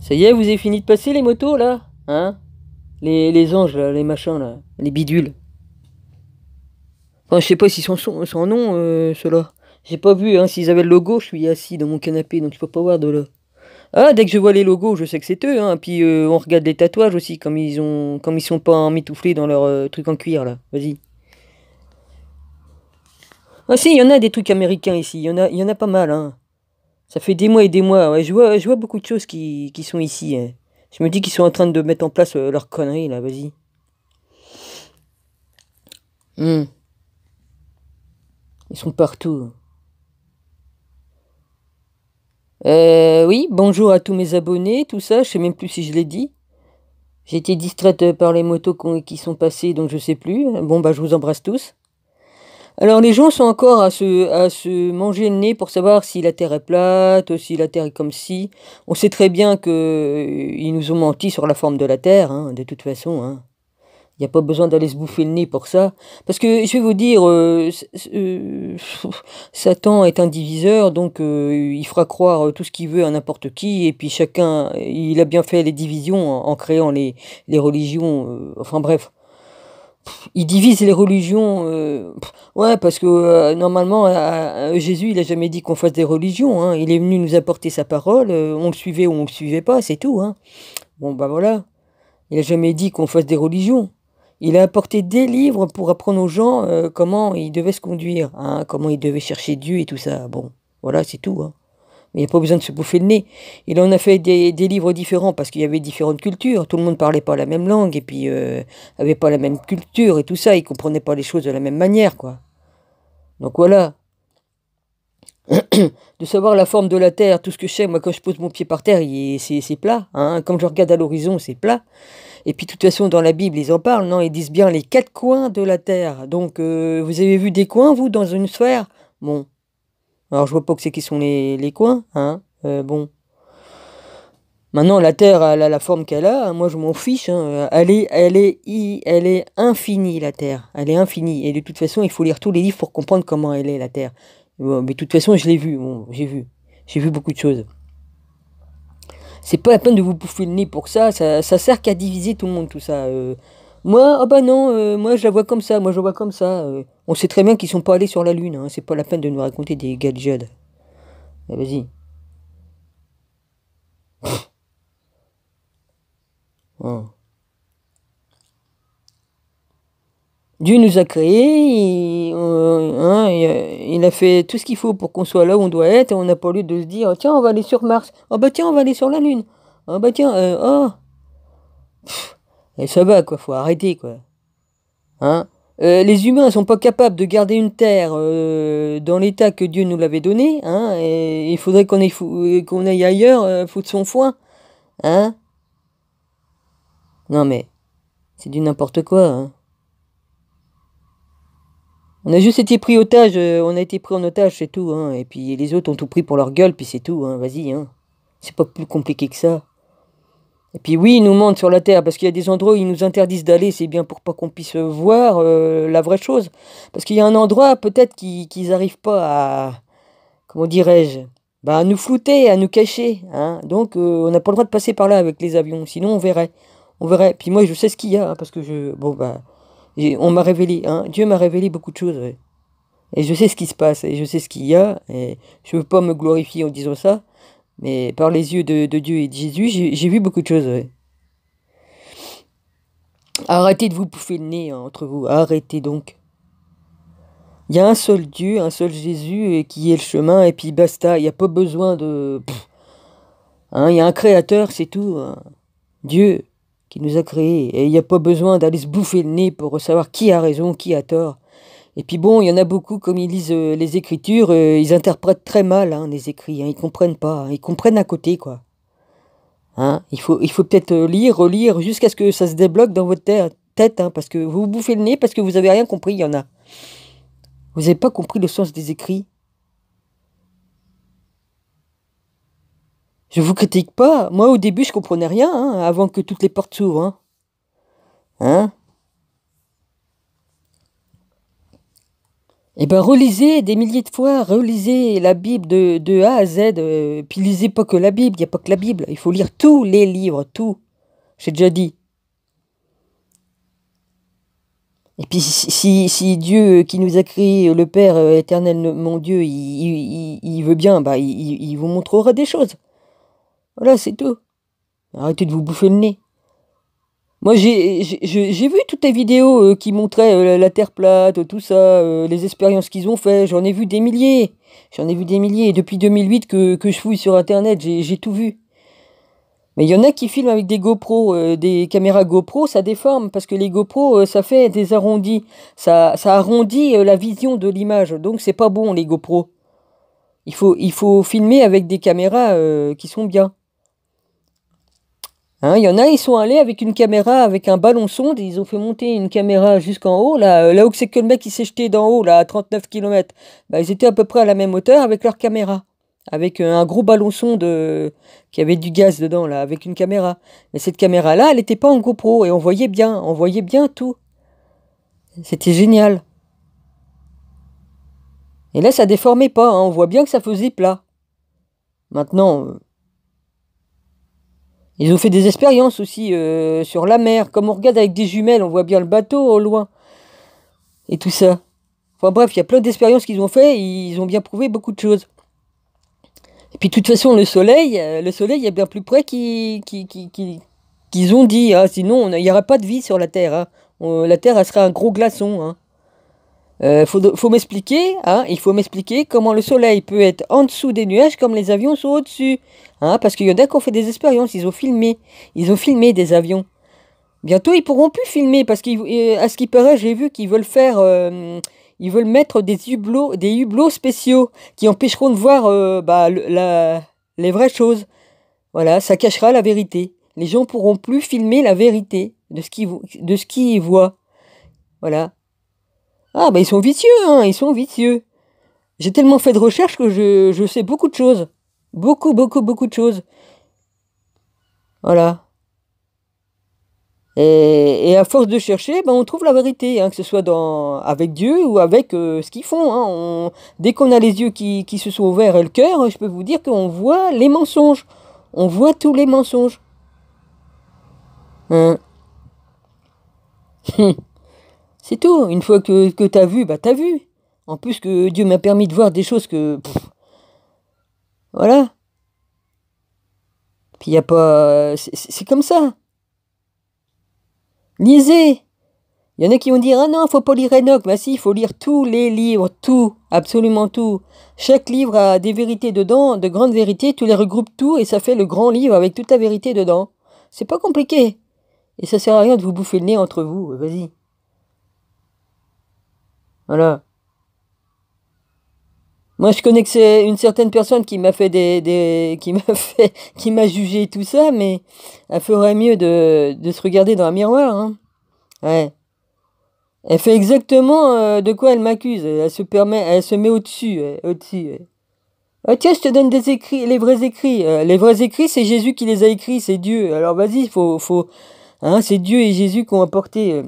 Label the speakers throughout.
Speaker 1: Ça y est, vous avez fini de passer les motos là Hein les, les, anges, là, les machins là, les bidules. je sais pas s'ils sont sans nom, euh, ceux-là. J'ai pas vu, hein, s'ils avaient le logo, je suis assis dans mon canapé, donc je peux pas voir de là. Ah, dès que je vois les logos, je sais que c'est eux, hein. Puis euh, on regarde les tatouages aussi, comme ils ont, comme ils sont pas emmitouflés dans leur euh, truc en cuir là. Vas-y. Ah si, il y en a des trucs américains ici, il y en a, y en a pas mal, hein. Ça fait des mois et des mois. je, vois, beaucoup de choses qui, sont ici. Hein. Je me dis qu'ils sont en train de mettre en place euh, leur connerie, là, vas-y. Hmm. Ils sont partout. Euh, oui, bonjour à tous mes abonnés, tout ça, je sais même plus si je l'ai dit. J'ai été distraite par les motos qui sont passées, donc je sais plus. Bon, bah, je vous embrasse tous. Alors les gens sont encore à se, à se manger le nez pour savoir si la Terre est plate, si la Terre est comme si. On sait très bien que euh, ils nous ont menti sur la forme de la Terre, hein, de toute façon. Hein. Il n'y a pas besoin d'aller se bouffer le nez pour ça. Parce que je vais vous dire, euh, euh, Satan est un diviseur, donc il fera croire tout ce qu'il veut à n'importe qui. Et puis chacun, il a bien fait les divisions en, créant les, les religions. enfin bref il divise les religions. Euh, ouais, parce que euh, normalement, Jésus, il n'a jamais dit qu'on fasse des religions. Hein. Il est venu nous apporter sa parole. Euh, on le suivait ou on ne le suivait pas, c'est tout. Hein. Bon, bah voilà. Il a jamais dit qu'on fasse des religions. Il a apporté des livres pour apprendre aux gens comment ils devaient se conduire, hein, comment ils devaient chercher Dieu et tout ça. Bon, voilà, c'est tout il n'y a pas besoin de se bouffer le nez. Il en a fait des, livres différents parce qu'il y avait différentes cultures. Tout le monde ne parlait pas la même langue et puis n'avait euh, pas la même culture et tout ça. Il ne comprenait pas les choses de la même manière, quoi. Donc voilà. de savoir la forme de la terre, tout ce que je sais, moi quand je pose mon pied par terre, c'est plat. Comme hein. je regarde à l'horizon, c'est plat. Et puis de toute façon, dans la Bible, ils en parlent, non Ils disent bien les quatre coins de la terre. Donc euh, vous avez vu des coins, vous, dans une sphère Bon, alors je vois pas que c'est qui sont les, coins, hein. Euh, bon. Maintenant, la Terre, elle a la forme qu'elle a. Moi, je m'en fiche. Hein. Elle, est, elle, elle est infinie, la Terre. Elle est infinie. Et de toute façon, il faut lire tous les livres pour comprendre comment elle est, la Terre. mais de toute façon, je l'ai vu. j'ai vu. J'ai vu beaucoup de choses. C'est pas la peine de vous bouffer le nez pour ça. Ça, ça sert qu'à diviser tout le monde, tout ça. Euh, moi, ah bah non, euh, moi je la vois comme ça, moi je vois comme ça. Euh. on sait très bien qu'ils sont pas allés sur la Lune, hein, c'est pas la peine de nous raconter des gadgets. Ah, vas-y. Oh. Dieu nous a créés, euh, hein, il, a fait tout ce qu'il faut pour qu'on soit là où on doit être, et on n'a pas lieu de se dire, tiens, on va aller sur Mars, ah oh, bah tiens, on va aller sur la Lune, ah oh, bah tiens, oh. Et ça va, quoi, faut arrêter, quoi. Hein euh, Les humains sont pas capables de garder une terre euh, dans l'état que Dieu nous l'avait donné, hein et il faudrait qu'on aille, euh, qu'on aille ailleurs foutre son foin, hein Non mais, c'est du n'importe quoi, hein on a juste été pris otage, on a été pris en otage, c'est tout, hein. Et puis les autres ont tout pris pour leur gueule, puis c'est tout, hein. Vas-y, hein. C'est pas plus compliqué que ça. Et puis oui, ils nous montent sur la Terre, parce qu'il y a des endroits où ils nous interdisent d'aller, c'est bien pour pas qu'on puisse voir euh, la vraie chose. Parce qu'il y a un endroit peut-être qu'ils n'arrivent pas à, comment dirais-je, bah, à nous flouter, à nous cacher. Hein. Donc euh, on n'a pas le droit de passer par là avec les avions, sinon on verrait. On verrait. Puis moi je sais ce qu'il y a, hein, parce que je... Bon bah, on m'a révélé, hein. Dieu m'a révélé beaucoup de choses. Et je sais ce qui se passe, et je sais ce qu'il y a, et je veux pas me glorifier en disant ça, mais par les yeux de, Dieu et de Jésus, j'ai vu beaucoup de choses. Arrêtez de vous bouffer le nez hein, entre vous. Arrêtez donc. Il y a un seul Dieu, un seul Jésus qui est le chemin et puis basta. Il n'y a pas besoin de... Hein, il y a un créateur, c'est tout. Hein. Dieu qui nous a créés. Et il n'y a pas besoin d'aller se bouffer le nez pour savoir qui a raison, qui a tort. Et puis bon, il y en a beaucoup, comme ils lisent euh, les écritures, euh, ils interprètent très mal hein, les écrits, hein, Ils ne comprennent pas, hein, ils comprennent à côté, quoi. Hein, il faut, il faut peut-être euh, lire, relire, jusqu'à ce que ça se débloque dans votre tête, parce que vous vous bouffez le nez, parce que vous avez rien compris, il y en a. Vous n'avez pas compris le sens des écrits. Je vous critique pas. Moi, au début, je comprenais rien, avant que toutes les portes s'ouvrent. hein Et eh bien relisez des milliers de fois, relisez la Bible de, A à Z, euh, puis lisez pas que la Bible, il n'y a pas que la Bible, il faut lire tous les livres, tout. J'ai déjà dit. Et puis si, si, Dieu qui nous a créé, le Père euh, éternel, mon Dieu, il, veut bien, bah, il, il vous montrera des choses. Voilà, c'est tout. Arrêtez de vous bouffer le nez. Moi, j'ai vu toutes tes vidéos euh, qui montraient euh, la Terre plate, euh, tout ça, les expériences qu'ils ont fait. J'en ai vu des milliers. J'en ai vu des milliers. Et depuis 2008 que, que, je fouille sur Internet, j'ai tout vu. Mais il y en a qui filment avec des GoPro, des caméras GoPro, ça déforme parce que les GoPro, ça fait des arrondis. Ça, ça arrondit la vision de l'image. Donc, c'est pas bon, les GoPro. Il faut, il faut filmer avec des caméras qui sont bien. Hein, il y en a, ils sont allés avec une caméra, avec un ballon sonde, ils ont fait monter une caméra jusqu'en haut, là, euh, là où c'est que le mec qui s'est jeté d'en haut, là, à 39 km. Bah, ils étaient à peu près à la même hauteur avec leur caméra. Avec euh, un gros ballon sonde euh, qui avait du gaz dedans, là, avec une caméra. Mais cette caméra-là, elle n'était pas en GoPro, et on voyait bien, on voyait bien tout. C'était génial. Et là, ça déformait pas, hein, on voit bien que ça faisait plat. Maintenant, ils ont fait des expériences aussi euh, sur la mer. Comme on regarde avec des jumelles, on voit bien le bateau au loin. Et tout ça. Enfin bref, il y a plein d'expériences qu'ils ont fait. Ils ont bien prouvé beaucoup de choses. Et puis de toute façon, le soleil, euh, le soleil est bien plus près qu'ils ont dit. Hein. Sinon, il n'y aurait pas de vie sur la Terre. Hein. La Terre, elle serait un gros glaçon. Hein. Euh, faut, m'expliquer, hein, il faut m'expliquer comment le soleil peut être en dessous des nuages comme les avions sont au-dessus. Hein, parce qu'il y en a qui ont fait des expériences, ils ont filmé. Ils ont filmé des avions. Bientôt, ils pourront plus filmer parce qu'à euh, ce qui paraît, j'ai vu qu'ils veulent faire. Euh, ils veulent mettre des hublots, des hublots spéciaux qui empêcheront de voir bah, les vraies choses. Voilà, ça cachera la vérité. Les gens pourront plus filmer la vérité de ce de ce qu'ils voient. Voilà. Ah, ben ils sont vicieux, hein, ils sont vicieux. J'ai tellement fait de recherches que je, sais beaucoup de choses. Beaucoup, beaucoup, beaucoup de choses. Voilà. Et, à force de chercher, ben, on trouve la vérité, hein, que ce soit dans, avec Dieu ou avec euh, ce qu'ils font. Hein. dès qu'on a les yeux qui, se sont ouverts et le cœur, je peux vous dire qu'on voit les mensonges. On voit tous les mensonges. Hein. C'est tout. Une fois que, que as vu, bah t'as vu. En plus que Dieu m'a permis de voir des choses que. voilà. Puis il a pas. C'est comme ça. Lisez. Il y en a qui vont dire Ah non, faut pas lire Enoch. Bah si, il faut lire tous les livres, tout, absolument tout. Chaque livre a des vérités dedans, de grandes vérités, tu les regroupes tout et ça fait le grand livre avec toute la vérité dedans. C'est pas compliqué. Et ça sert à rien de vous bouffer le nez entre vous, vas-y. Voilà. Moi, je connais que c'est une certaine personne qui m'a fait des, qui m'a fait, qui m'a jugé tout ça, mais elle ferait mieux de, de se regarder dans un miroir, hein. Ouais. Elle fait exactement euh, de quoi elle m'accuse. Elle se permet, elle se met au-dessus, au-dessus. Ah tiens, je te donne des écrits, les vrais écrits. Euh, les vrais écrits, c'est Jésus qui les a écrits, c'est Dieu. Alors vas-y, faut, faut, hein, c'est Dieu et Jésus qui ont apporté. Euh,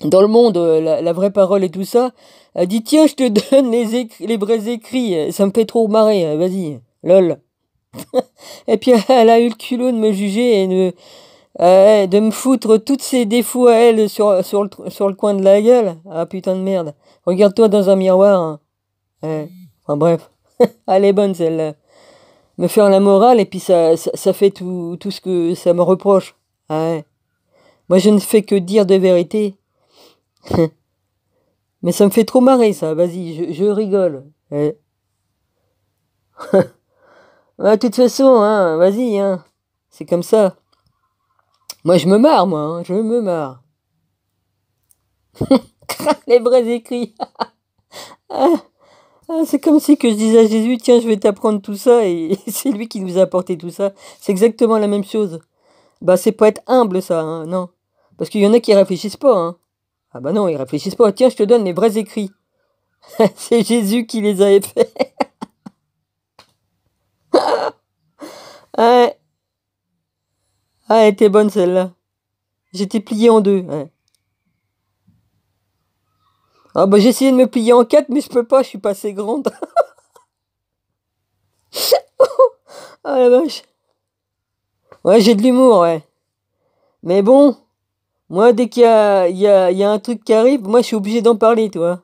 Speaker 1: dans le monde, euh, la, vraie parole et tout ça, elle dit Tiens, je te donne les, les vrais écrits, euh, ça me fait trop marrer, euh, vas-y, lol. et puis elle a eu le culot de me juger et de, de me foutre tous ses défauts à elle sur, sur, le, sur le coin de la gueule. Ah putain de merde, regarde-toi dans un miroir. Hein. Enfin bref, elle est bonne celle-là. Me faire la morale et puis ça, ça, fait tout, tout ce que ça me reproche. Ah Moi je ne fais que dire de vérité Mais ça me fait trop marrer, ça. Vas-y, je, rigole. Eh. de toute façon, hein, vas-y, hein. C'est comme ça. Moi, je me marre, moi. Hein. je me marre. Les vrais écrits. Ah, ah, c'est comme si que je disais à Jésus, tiens, je vais t'apprendre tout ça, et c'est lui qui nous a apporté tout ça. C'est exactement la même chose. Bah, c'est pas être humble, ça, hein, non. Parce qu'il y en a qui réfléchissent pas, hein. Ah bah non, ils réfléchissent pas. Tiens, je te donne les vrais écrits. C'est Jésus qui les avait faits. ouais. Ah, elle était bonne celle-là. J'étais plié en deux. Ah bah j'ai essayé de me plier en quatre, mais je peux pas, je suis pas assez grande. ah la vache. Ouais, j'ai de l'humour, ouais. Mais bon. Moi, dès qu'il y a, y, a, un truc qui arrive, moi, je suis obligé d'en parler, toi.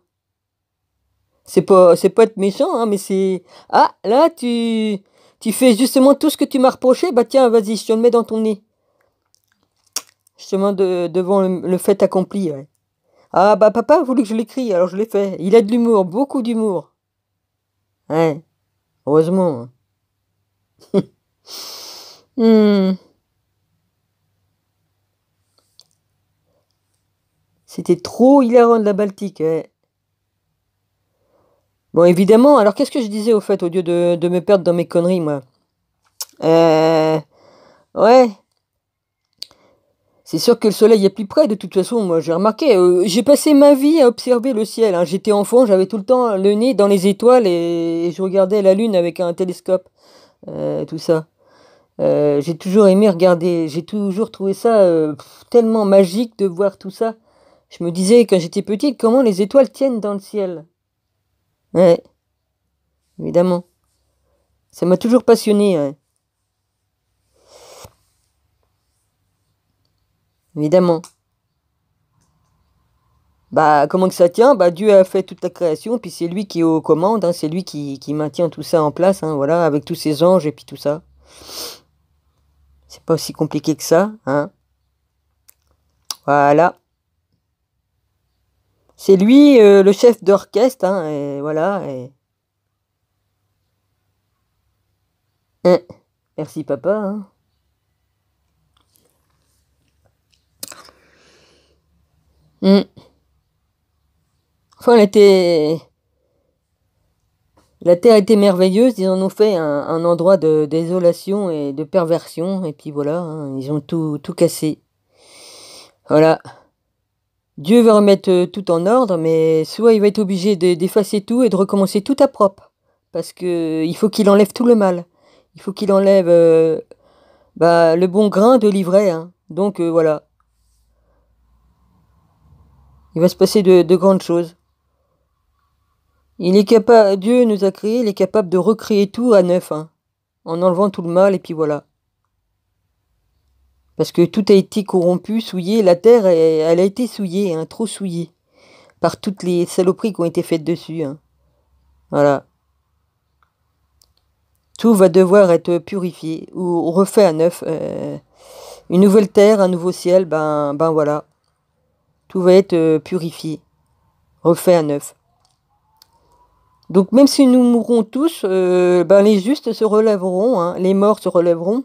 Speaker 1: C'est pas, c'est pas être méchant, hein, mais c'est... Ah, là, tu... Tu fais justement tout ce que tu m'as reproché, bah tiens, vas-y, je te le mets dans ton nez. Justement, de, devant le, fait accompli, ouais. Ah, bah papa a voulu que je l'écris, alors je l'ai fait. Il a de l'humour, beaucoup d'humour. Ouais, heureusement. Hein. hmm. C'était trop hilarant de la Baltique. Bon, évidemment, alors qu'est-ce que je disais au fait, au lieu de, me perdre dans mes conneries, moi euh, Ouais. C'est sûr que le soleil est plus près, de toute façon, moi j'ai remarqué. Euh, j'ai passé ma vie à observer le ciel. Hein. J'étais enfant, j'avais tout le temps le nez dans les étoiles et, je regardais la lune avec un télescope. Euh, tout ça. j'ai toujours aimé regarder. J'ai toujours trouvé ça tellement magique de voir tout ça. Je me disais quand j'étais petite comment les étoiles tiennent dans le ciel. Ouais, évidemment. Ça m'a toujours passionné. Évidemment. Bah, comment que ça tient Bah, Dieu a fait toute la création, puis c'est lui qui est aux commandes, hein. c'est lui qui, maintient tout ça en place, hein, voilà, avec tous ses anges et puis tout ça. C'est pas aussi compliqué que ça, hein. Voilà. C'est lui euh, le chef d'orchestre, hein, et voilà. Hein. merci papa. Hein. était... La terre était merveilleuse, ils en ont fait un, endroit de désolation et de perversion, et puis voilà, ils ont tout, tout cassé. Voilà. Dieu va remettre euh, tout en ordre, mais soit il va être obligé d'effacer tout et de recommencer tout à propre. Parce que euh, il faut qu'il enlève tout le mal. Il faut qu'il enlève euh, bah, le bon grain de l'ivraie. Hein. Donc voilà. Il va se passer de, grandes choses. Il est capable, Dieu nous a créés, il est capable de recréer tout à neuf, hein, en enlevant tout le mal, et puis voilà. Parce que tout a été corrompu, souillé. La terre, elle, a été souillée, hein, trop souillée. Par toutes les saloperies qui ont été faites dessus. Hein. Voilà. Tout va devoir être purifié ou refait à neuf. Euh, une nouvelle terre, un nouveau ciel, ben, ben voilà. Tout va être euh, purifié, refait à neuf. Donc même si nous mourrons tous, euh, ben les justes se relèveront, hein, les morts se relèveront.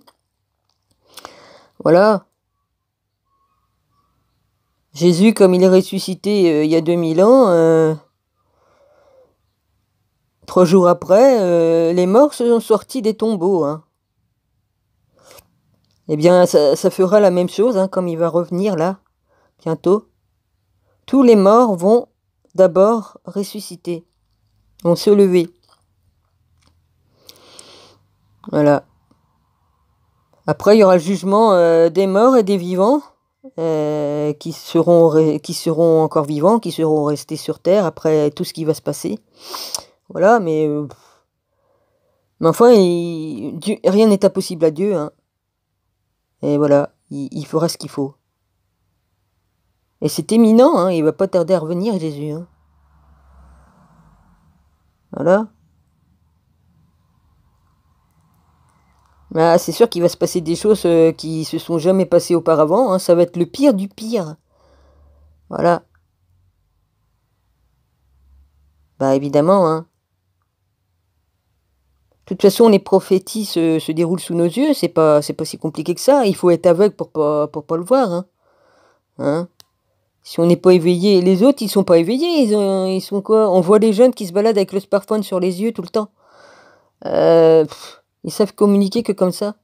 Speaker 1: Voilà. Jésus, comme il est ressuscité euh, il y a 2000 ans, euh, trois jours après, euh, les morts se sont sortis des tombeaux. Hein. Eh bien, ça, fera la même chose, hein, comme il va revenir là, bientôt. Tous les morts vont d'abord ressusciter, vont se lever. Voilà. Après, il y aura le jugement euh, des morts et des vivants euh, qui, seront qui seront encore vivants, qui seront restés sur Terre après tout ce qui va se passer. Voilà, mais, euh, mais enfin, rien n'est impossible à Dieu. Hein. Et voilà, il, fera ce qu'il faut. Et c'est éminent, hein, il va pas tarder à revenir, Jésus. Hein. Voilà. Bah, c'est sûr qu'il va se passer des choses euh, qui se sont jamais passées auparavant. Hein. Ça va être le pire du pire. Voilà. Bah évidemment, hein. De toute façon, les prophéties se, déroulent sous nos yeux, c'est pas, c'est pas si compliqué que ça. Il faut être aveugle pour pas, pour pas le voir. Hein. hein? si on n'est pas éveillé, les autres ils sont pas éveillés, ils, sont quoi On voit les jeunes qui se baladent avec le smartphone sur les yeux tout le temps. Euh, ils savent communiquer que comme ça.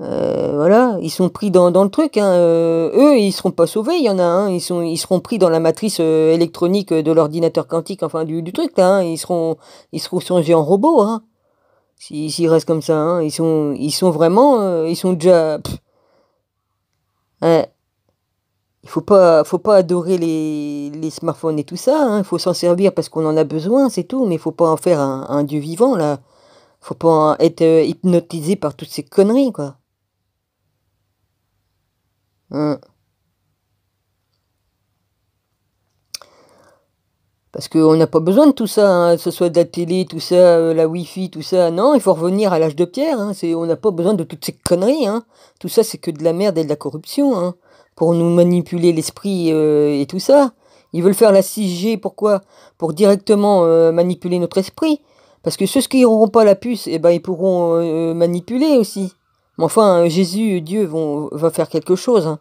Speaker 1: Euh, voilà, ils sont pris dans, le truc. Hein. Euh, eux, ils ne seront pas sauvés, il y en a. un. Ils, ils seront pris dans la matrice euh, électronique de l'ordinateur quantique, enfin du, truc. Hein. Ils seront ils seront changés en robots. Hein. S'ils, restent comme ça, hein, ils sont ils sont vraiment ils sont déjà il faut pas, faut pas adorer les, les smartphones et tout ça. Hein. Il faut s'en servir parce qu'on en a besoin, c'est tout. Mais il faut pas en faire un, dieu vivant là. Faut pas être euh, hypnotisé par toutes ces conneries quoi. Hein. Parce qu'on n'a pas besoin de tout ça, hein. que ce soit de la télé, tout ça, euh, la Wi-Fi, tout ça. Non, il faut revenir à l'âge de pierre. Hein. On n'a pas besoin de toutes ces conneries. Tout ça, c'est que de la merde et de la corruption pour nous manipuler l'esprit euh, et tout ça. Ils veulent faire la 6G, pourquoi Pour directement euh, manipuler notre esprit. Parce que ceux qui n'auront pas la puce, eh ben, ils pourront euh, manipuler aussi. Mais enfin, Jésus, Dieu, vont, va faire quelque chose. Hein.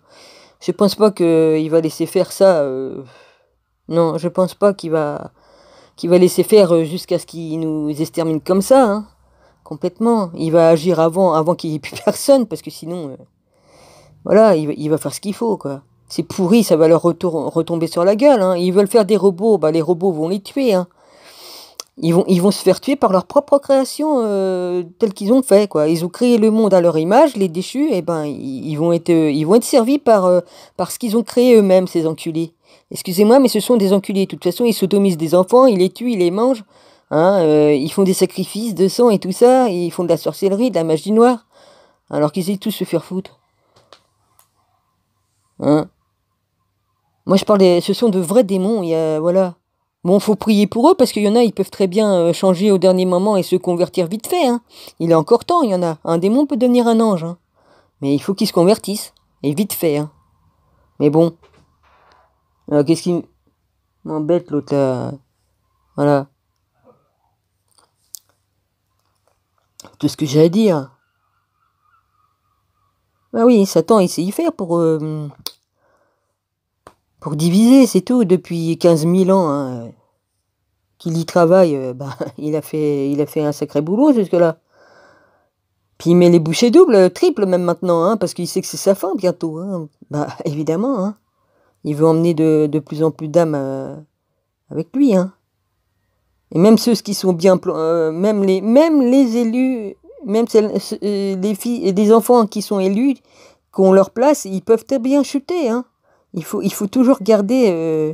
Speaker 1: Je pense pas qu'il va laisser faire ça. Non, je pense pas qu'il va, qu'il va laisser faire jusqu'à ce qu'il nous extermine comme ça. Hein. Complètement. Il va agir avant, avant qu'il n'y ait plus personne, parce que sinon... Voilà, il, va faire ce qu'il faut, quoi. C'est pourri, ça va leur retomber sur la gueule. Hein. Ils veulent faire des robots, bah, les robots vont les tuer. Hein. Ils, vont, se faire tuer par leur propre création euh, telle qu'ils ont fait. Quoi. Ils ont créé le monde à leur image, les déchus, et ben, ils, vont, être, ils vont être servis euh, par, ce qu'ils ont créé eux-mêmes, ces enculés. Excusez-moi, mais ce sont des enculés. De toute façon, ils sodomisent des enfants, ils les tuent, ils les mangent. Hein, euh, ils font des sacrifices de sang et tout ça. Ils font de la sorcellerie, de la magie noire. Alors qu'ils aient tous se faire foutre. Hein Moi, je parlais, ce sont de vrais démons. Il y a, voilà. Bon, faut prier pour eux parce qu'il y en a, ils peuvent très bien euh, changer au dernier moment et se convertir vite fait. Hein. Il est encore temps, il y en a. Un démon peut devenir un ange. Hein. Mais il faut qu'ils se convertissent. Et vite fait. Hein. Mais bon. qu'est-ce qui m'embête l'autre Voilà. Tout ce que j'ai à dire. Bah oui, Satan sait y faire pour, euh, pour diviser, c'est tout, depuis 15 000 ans hein. qu'il y travaille, euh, bah, il, a fait, il a fait un sacré boulot jusque-là. Puis il met les bouchées doubles, euh, triples même maintenant, hein, parce qu'il sait que c'est sa fin bientôt. Hein. Bah évidemment, il veut emmener de, plus en plus d'âmes avec lui. Et même ceux qui sont bien... même, les, même les élus même celles, euh, les filles et des enfants qui sont élus, qu'on leur place, ils peuvent très bien chuter. Hein. Il, faut, il faut toujours garder euh,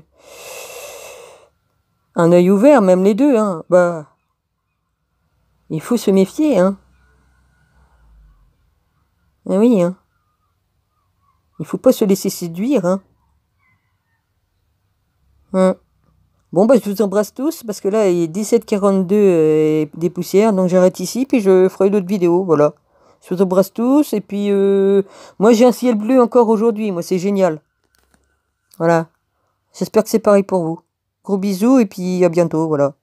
Speaker 1: un œil ouvert, même les deux. Hein. Bah, il faut se méfier. Hein. Eh oui, hein. Il faut pas se laisser séduire, hein. hein. Bon, bah, je vous embrasse tous parce que là, il est 17h42 et euh, des poussières. Donc, j'arrête ici. Puis, je ferai d'autres vidéo Voilà. Je vous embrasse tous. Et puis, euh, moi, j'ai un ciel bleu encore aujourd'hui. Moi, c'est génial. Voilà. J'espère que c'est pareil pour vous. Gros bisous. Et puis, à bientôt. Voilà.